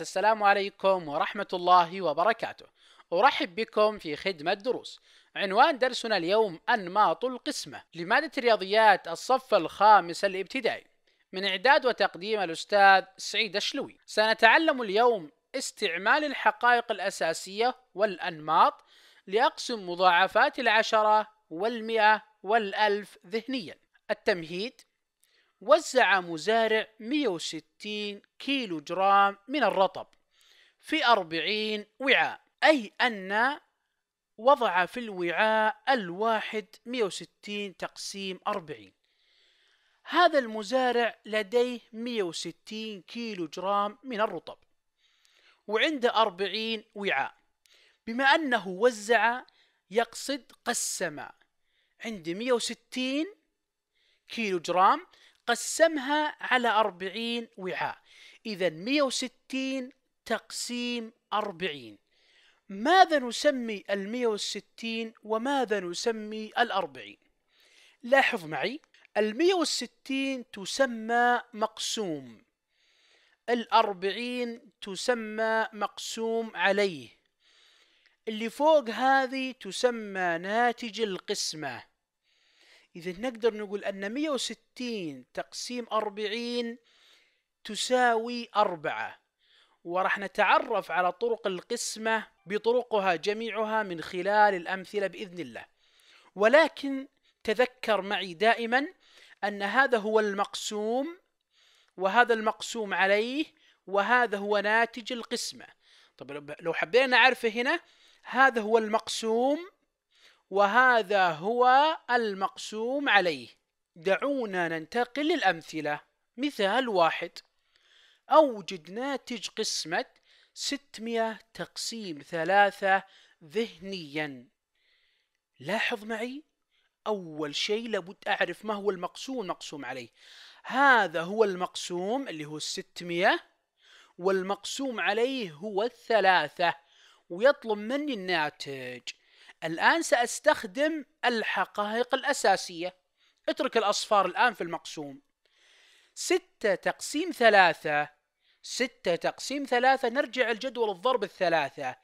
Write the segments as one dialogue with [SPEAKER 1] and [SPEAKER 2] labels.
[SPEAKER 1] السلام عليكم ورحمة الله وبركاته أرحب بكم في خدمة دروس عنوان درسنا اليوم أنماط القسمة لمادة الرياضيات الصف الخامس الابتدائي من إعداد وتقديم الأستاذ سعيد الشلوي سنتعلم اليوم استعمال الحقائق الأساسية والأنماط لأقسم مضاعفات العشرة والمئة والألف ذهنيا التمهيد وزع مزارع 160 كيلو جرام من الرطب في 40 وعاء أي أن وضع في الوعاء الواحد 160 تقسيم 40 هذا المزارع لديه 160 كيلو جرام من الرطب وعند 40 وعاء بما أنه وزع يقصد قسم عند 160 كيلو جرام قسمها على 40 وعاء إذا 160 تقسيم 40 ماذا نسمي ال 160 وماذا نسمي ال 40 لاحظ معي ال 160 تسمى مقسوم ال 40 تسمى مقسوم عليه اللي فوق هذه تسمى ناتج القسمة إذا نقدر نقول أن 160 تقسيم 40 تساوي 4 وراح نتعرف على طرق القسمة بطرقها جميعها من خلال الأمثلة بإذن الله ولكن تذكر معي دائما أن هذا هو المقسوم وهذا المقسوم عليه وهذا هو ناتج القسمة طب لو حبينا نعرفه هنا هذا هو المقسوم وهذا هو المقسوم عليه دعونا ننتقل للأمثلة مثال واحد أوجد ناتج قسمة 600 تقسيم ثلاثة ذهنيا لاحظ معي أول شيء لابد أعرف ما هو المقسوم مقسوم عليه هذا هو المقسوم اللي هو الستمية والمقسوم عليه هو الثلاثة ويطلب مني الناتج الآن سأستخدم الحقائق الأساسية اترك الأصفار الآن في المقسوم ستة تقسيم ثلاثة ستة تقسيم ثلاثة نرجع الجدول الضرب الثلاثة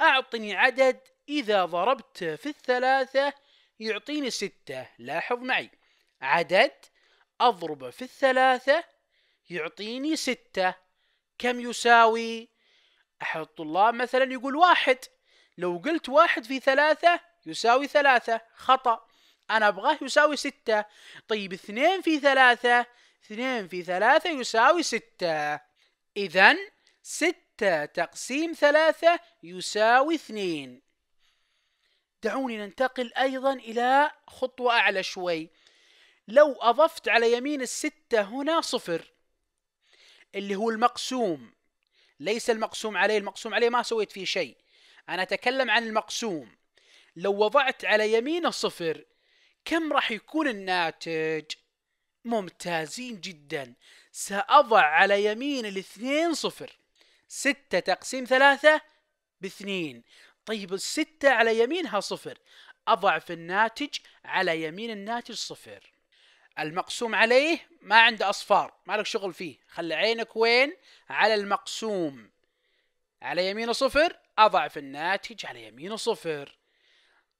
[SPEAKER 1] أعطني عدد إذا ضربت في الثلاثة يعطيني ستة لاحظ معي عدد أضربه في الثلاثة يعطيني ستة كم يساوي أحد الطلاب مثلا يقول واحد لو قلت واحد في ثلاثة يساوي ثلاثة خطأ أنا أبغاه يساوي ستة طيب اثنين في ثلاثة اثنين في ثلاثة يساوي ستة إذا ستة تقسيم ثلاثة يساوي اثنين دعوني ننتقل أيضا إلى خطوة أعلى شوي لو أضفت على يمين الستة هنا صفر اللي هو المقسوم ليس المقسوم عليه المقسوم عليه ما سويت فيه شيء أنا أتكلم عن المقسوم لو وضعت على يمينه صفر كم راح يكون الناتج؟ ممتازين جدا سأضع على يمين الاثنين صفر ستة تقسيم ثلاثة باثنين طيب الستة على يمينها صفر أضع في الناتج على يمين الناتج صفر المقسوم عليه ما عنده أصفار ما لك شغل فيه خلي عينك وين على المقسوم على يمينه صفر أضعف الناتج على يمينه صفر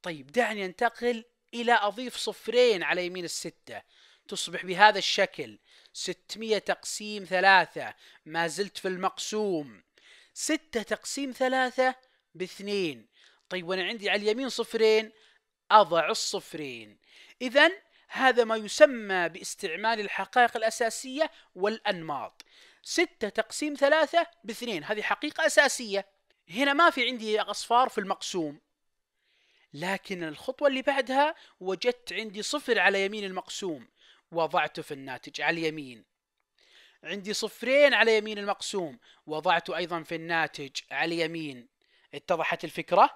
[SPEAKER 1] طيب دعني أنتقل إلى أضيف صفرين على يمين الستة تصبح بهذا الشكل 600 تقسيم ثلاثة ما زلت في المقسوم 6 تقسيم ثلاثة باثنين طيب وأنا عندي على اليمين صفرين أضع الصفرين إذا هذا ما يسمى باستعمال الحقائق الأساسية والأنماط ستة تقسيم ثلاثة باثنين هذه حقيقة أساسية هنا ما في عندي اصفار في المقسوم لكن الخطوة اللي بعدها وجدت عندي صفر على يمين المقسوم وضعته في الناتج على اليمين عندي صفرين على يمين المقسوم وضعته أيضا في الناتج على اليمين اتضحت الفكرة؟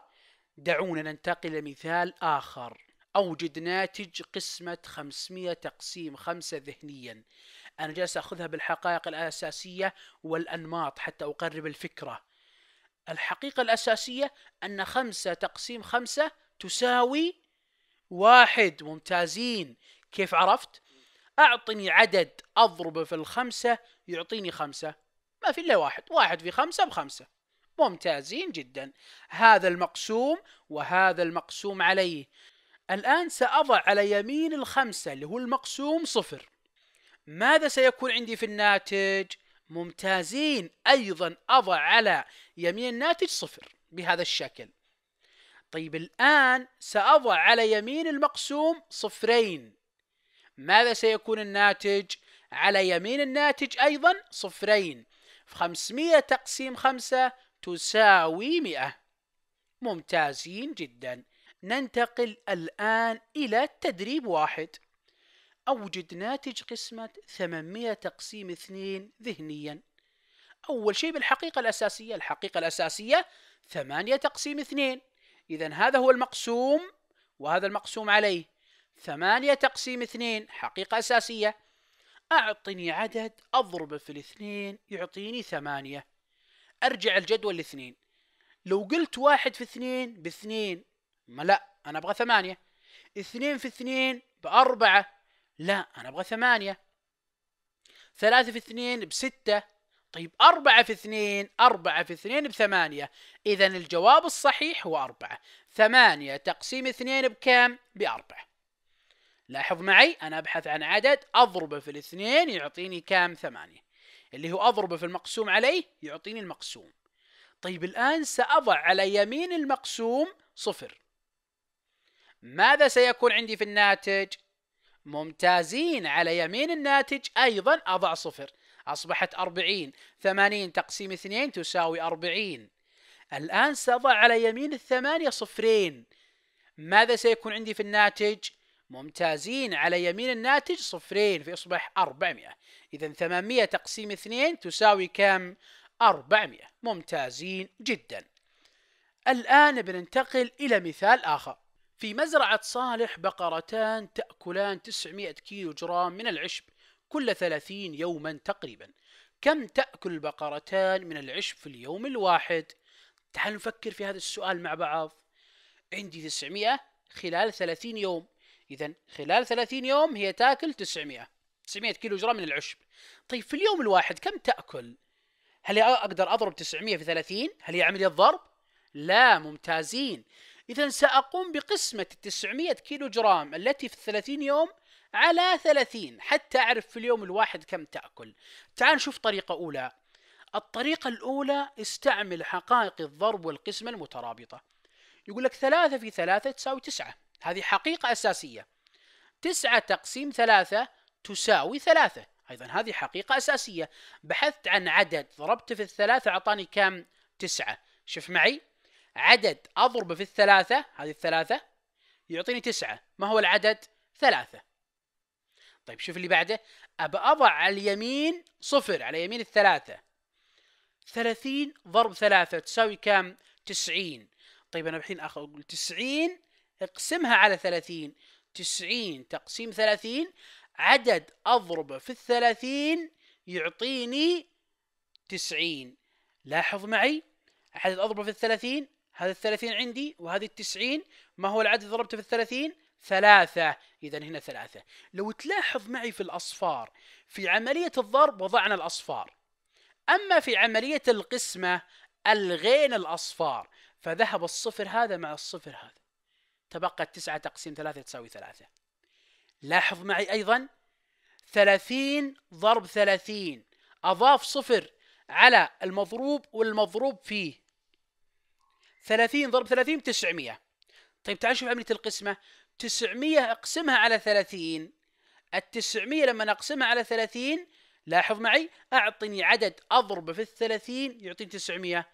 [SPEAKER 1] دعونا ننتقل لمثال آخر أوجد ناتج قسمة 500 تقسيم 5 ذهنيا أنا جالس أخذها بالحقائق الأساسية والأنماط حتى أقرب الفكرة الحقيقة الأساسية أن خمسة تقسيم خمسة تساوي واحد ممتازين كيف عرفت؟ أعطني عدد أضربه في الخمسة يعطيني خمسة ما في إلا واحد واحد في خمسة بخمسة ممتازين جدا هذا المقسوم وهذا المقسوم عليه الآن سأضع على يمين الخمسة اللي هو المقسوم صفر ماذا سيكون عندي في الناتج؟ ممتازين أيضا أضع على يمين الناتج صفر بهذا الشكل طيب الآن سأضع على يمين المقسوم صفرين ماذا سيكون الناتج؟ على يمين الناتج أيضا صفرين 500 تقسيم 5 تساوي 100 ممتازين جدا ننتقل الآن إلى التدريب واحد أوجد ناتج قسمة 800 تقسيم 2 ذهنيا أول شيء بالحقيقة الأساسية الحقيقة الأساسية 8 تقسيم 2 إذا هذا هو المقسوم وهذا المقسوم عليه 8 تقسيم 2 حقيقة أساسية أعطني عدد أضربه في الاثنين يعطيني ثمانية أرجع الجدول الاثنين لو قلت واحد في اثنين باثنين ما لا أنا أبغى ثمانية اثنين في اثنين بأربعة لا أنا أبغى ثمانية ثلاثة في اثنين بستة طيب أربعة في اثنين أربعة في اثنين بثمانية إذا الجواب الصحيح هو أربعة ثمانية تقسيم اثنين بكام؟ بأربعة لاحظ معي أنا أبحث عن عدد أضربه في الاثنين يعطيني كام ثمانية اللي هو أضربه في المقسوم عليه يعطيني المقسوم طيب الآن سأضع على يمين المقسوم صفر ماذا سيكون عندي في الناتج؟ ممتازين على يمين الناتج أيضا أضع صفر أصبحت 40 80 تقسيم 2 تساوي 40 الآن سأضع على يمين الثمانية صفرين ماذا سيكون عندي في الناتج؟ ممتازين على يمين الناتج صفرين فيصبح 400 إذا 800 تقسيم 2 تساوي كم؟ 400 ممتازين جدا الآن بننتقل إلى مثال آخر في مزرعة صالح بقرتان تأكلان 900 كيلو جرام من العشب كل 30 يوما تقريبا كم تأكل البقرتان من العشب في اليوم الواحد؟ تعالوا نفكر في هذا السؤال مع بعض عندي 900 خلال 30 يوم إذا خلال 30 يوم هي تاكل 900 900 كيلو جرام من العشب طيب في اليوم الواحد كم تأكل؟ هل أقدر أضرب 900 في 30؟ هل هي عملية ضرب؟ لا ممتازين إذا سأقوم بقسمة 900 كيلو جرام التي في 30 يوم على 30 حتى أعرف في اليوم الواحد كم تأكل تعال نشوف طريقة أولى الطريقة الأولى استعمل حقائق الضرب والقسمة المترابطة يقول لك ثلاثة في ثلاثة تساوي تسعة هذه حقيقة أساسية تسعة تقسيم ثلاثة تساوي ثلاثة أيضا هذه حقيقة أساسية بحثت عن عدد ضربت في الثلاثة أعطاني كم تسعة شوف معي عدد أضربه في الثلاثة هذه الثلاثة يعطيني تسعة ما هو العدد؟ ثلاثة طيب شوف اللي بعده أبى أضع على اليمين صفر على يمين الثلاثة ثلاثين ضرب ثلاثة تساوي كم؟ تسعين طيب أنا الحين أقول تسعين اقسمها على ثلاثين تسعين تقسيم ثلاثين عدد أضربه في الثلاثين يعطيني تسعين لاحظ معي عدد أضربه في الثلاثين هذا الثلاثين عندي وهذه التسعين ما هو العدد ضربته في الثلاثين ثلاثة إذا هنا ثلاثة لو تلاحظ معي في الأصفار في عملية الضرب وضعنا الأصفار أما في عملية القسمة ألغينا الأصفار فذهب الصفر هذا مع الصفر هذا تبقى التسعة تقسيم ثلاثة تساوي ثلاثة لاحظ معي أيضا ثلاثين ضرب ثلاثين أضاف صفر على المضروب والمضروب فيه 30 ضرب 30 900 طيب تعال شوف عملية القسمة 900 اقسمها على 30 ال 900 لما نقسمها على 30 لاحظ معي اعطني عدد اضربه في ال 30 يعطيني 900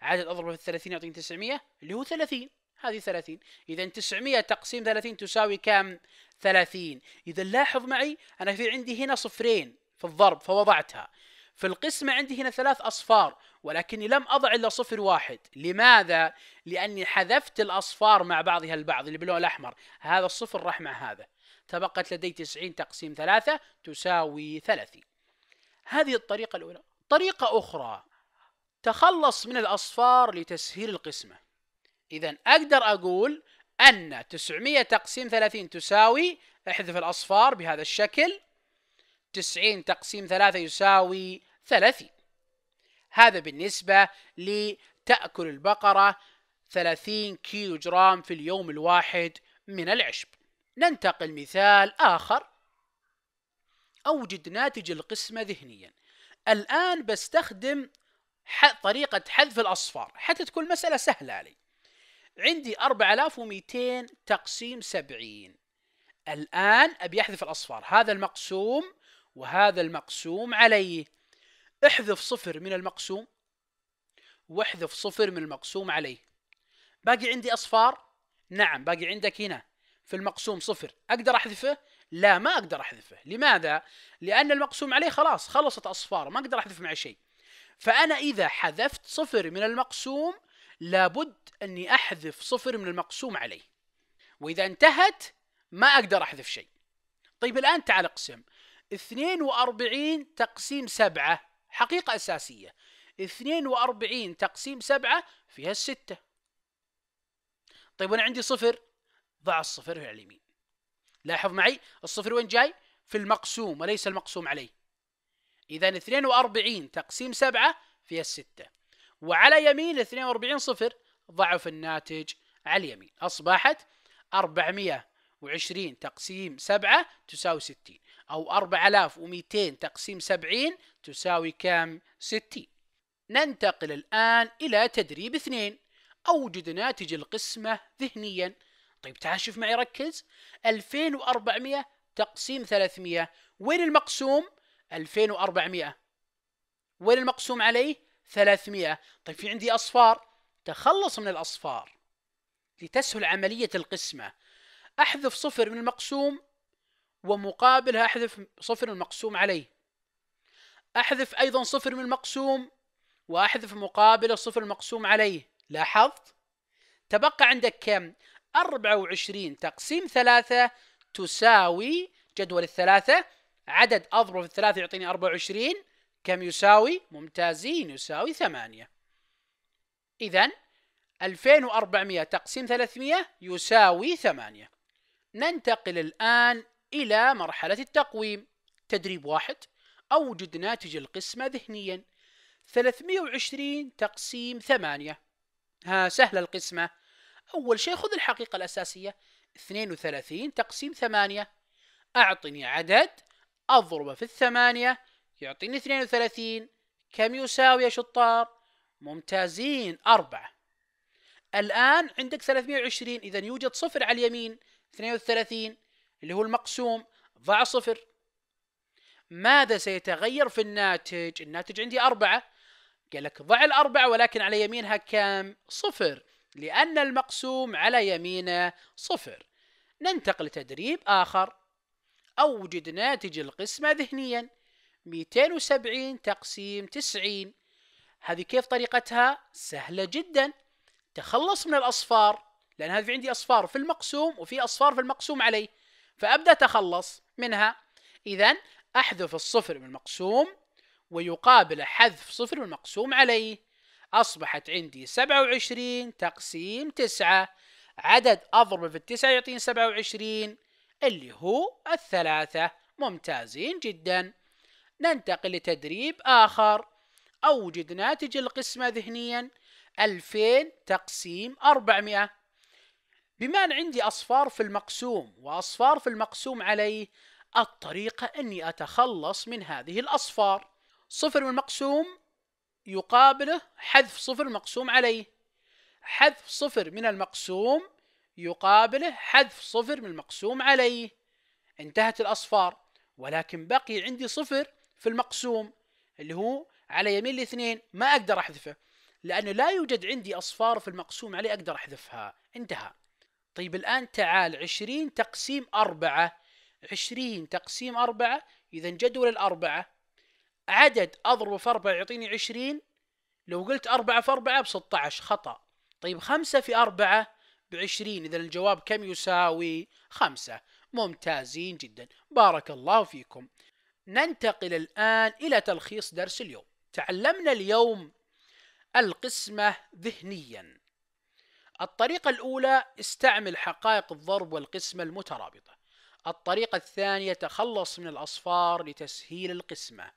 [SPEAKER 1] عدد اضربه في ال 30 يعطيني 900 اللي هو 30 هذه 30 اذا 900 تقسيم 30 تساوي كم 30 اذا لاحظ معي انا في عندي هنا صفرين في الضرب فوضعتها في القسمة عندي هنا ثلاث أصفار ولكني لم أضع إلا صفر واحد لماذا؟ لأني حذفت الأصفار مع بعضها البعض اللي باللون الأحمر هذا الصفر راح مع هذا تبقت لدي 90 تقسيم ثلاثة تساوي 30 هذه الطريقة الأولى طريقة أخرى تخلص من الأصفار لتسهيل القسمة إذا أقدر أقول أن 900 تقسيم 30 تساوي احذف الأصفار بهذا الشكل 90 تقسيم 3 يساوي 30 هذا بالنسبة لتأكل البقرة 30 كيلو جرام في اليوم الواحد من العشب ننتقل مثال آخر أوجد ناتج القسمة ذهنيا الآن بستخدم طريقة حذف الأصفار حتى تكون المسألة سهلة علي عندي 4200 تقسيم 70 الآن أبي أحذف الأصفار هذا المقسوم وهذا المقسوم عليه احذف صفر من المقسوم واحذف صفر من المقسوم عليه باقي عندي أصفار نعم باقي عندك هنا في المقسوم صفر أقدر أحذفه لا ما أقدر أحذفه لماذا؟ لأن المقسوم عليه خلاص خلصت أصفار ما أقدر أحذف معه شيء فأنا إذا حذفت صفر من المقسوم لابد أني أحذف صفر من المقسوم عليه وإذا انتهت ما أقدر أحذف شيء طيب الآن تعال اقسم 42 تقسيم 7 حقيقة أساسية 42 تقسيم 7 فيها الستة طيب أنا عندي صفر ضع الصفر على اليمين لاحظ معي الصفر وين جاي في المقسوم وليس المقسوم عليه إذا 42 تقسيم 7 فيها الستة وعلى يمين 42 صفر ضعف الناتج على اليمين أصبحت 400 وعشرين تقسيم سبعة تساوي ستين أو أربعة آلاف ومئتين تقسيم سبعين تساوي كم؟ ستين ننتقل الآن إلى تدريب اثنين أوجد ناتج القسمة ذهنيا طيب تعال شوف معي ركز 2400 تقسيم 300 وين المقسوم؟ 2400 وين المقسوم عليه؟ 300 طيب في عندي أصفار تخلص من الأصفار لتسهل عملية القسمة احذف صفر من المقسوم ومقابلها احذف صفر من المقسوم عليه احذف ايضا صفر من المقسوم واحذف مقابله صفر المقسوم عليه لاحظت تبقى عندك كم 24 تقسيم ثلاثة تساوي جدول الثلاثة عدد أضرب في الثلاثة يعطيني 24 كم يساوي ممتازين يساوي ثمانية إذا 2400 تقسيم 300 يساوي ثمانية ننتقل الآن إلى مرحلة التقويم تدريب واحد أوجد ناتج القسمة ذهنيا 320 تقسيم 8 ها سهلة القسمة أول شيء خذ الحقيقة الأساسية 32 تقسيم 8 أعطني عدد أضربه في الثمانية يعطيني 32 كم يساوي يا شطار ممتازين أربعة الآن عندك 320 إذا يوجد صفر على اليمين 32 اللي هو المقسوم ضع صفر ماذا سيتغير في الناتج الناتج عندي أربعة قال لك ضع الأربعة ولكن على يمينها كم صفر لأن المقسوم على يمينه صفر ننتقل لتدريب آخر أوجد ناتج القسمة ذهنيا 270 تقسيم 90 هذه كيف طريقتها؟ سهلة جدا تخلص من الأصفار لان هذا في عندي اصفار في المقسوم وفي اصفار في المقسوم عليه فابدا اتخلص منها اذا احذف الصفر من المقسوم ويقابل حذف صفر من المقسوم عليه اصبحت عندي 27 تقسيم 9 عدد اضرب في التسعة يعطيني 27 اللي هو الثلاثة ممتازين جدا ننتقل لتدريب آخر أوجد ناتج القسمة ذهنيا 2000 تقسيم 400 بما أن عندي أصفار في المقسوم وأصفار في المقسوم عليه الطريقة أني أتخلص من هذه الأصفار صفر من المقسوم يقابله حذف صفر مقسوم عليه حذف صفر من المقسوم يقابله حذف صفر من المقسوم عليه انتهت الأصفار ولكن بقي عندي صفر في المقسوم اللي هو على يمين الاثنين ما أقدر أحذفه لأنه لا يوجد عندي أصفار في المقسوم عليه أقدر أحذفها انتهى طيب الآن تعال عشرين تقسيم أربعة عشرين تقسيم أربعة إذا جدول الأربعة عدد أضربه في أربعة يعطيني عشرين لو قلت أربعة في أربعة بستة عشر خطأ طيب خمسة في أربعة بعشرين إذا الجواب كم يساوي خمسة ممتازين جدا بارك الله فيكم ننتقل الآن إلى تلخيص درس اليوم تعلمنا اليوم القسمة ذهنيا الطريقة الأولى استعمل حقائق الضرب والقسمة المترابطة الطريقة الثانية تخلص من الأصفار لتسهيل القسمة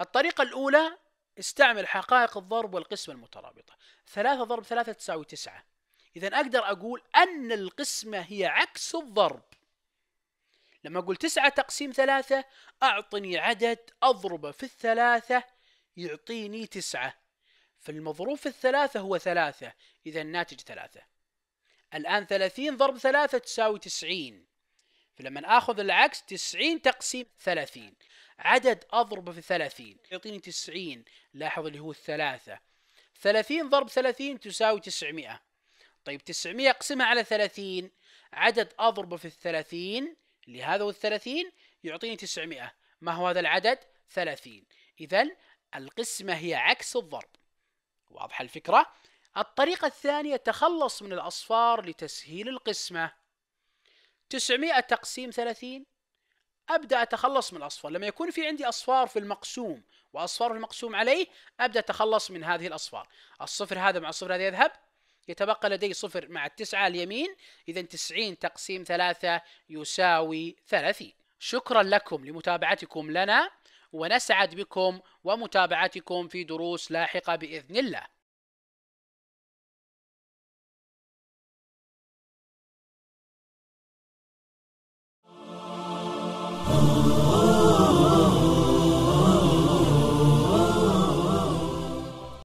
[SPEAKER 1] الطريقة الأولى استعمل حقائق الضرب والقسمة المترابطة ثلاثة ضرب ثلاثة تساوي تسعة إذا أقدر أقول أن القسمة هي عكس الضرب لما أقول تسعة تقسيم ثلاثة أعطني عدد أضربه في الثلاثة يعطيني تسعة فالمضروب في الثلاثة هو ثلاثة إذا الناتج ثلاثة الآن 30 ضرب 3 تساوي 90 فلما آخذ العكس 90 تقسيم 30 عدد أضربه في 30 يعطيني 90 لاحظ اللي هو الثلاثة 30 ضرب 30 تساوي 900 طيب 900 اقسمها على 30 عدد أضربه في الثلاثين اللي هذا والثلاثين يعطيني 900 ما هو هذا العدد 30 إذا القسمة هي عكس الضرب واضحة الفكرة الطريقة الثانية تخلص من الأصفار لتسهيل القسمة 900 تقسيم 30 أبدأ أتخلص من الأصفار لما يكون في عندي أصفار في المقسوم وأصفار في المقسوم عليه أبدأ أتخلص من هذه الأصفار الصفر هذا مع الصفر هذا يذهب يتبقى لدي صفر مع التسعة اليمين إذا 90 تقسيم 3 يساوي 30 شكرا لكم لمتابعتكم لنا ونسعد بكم ومتابعتكم في دروس لاحقة بإذن الله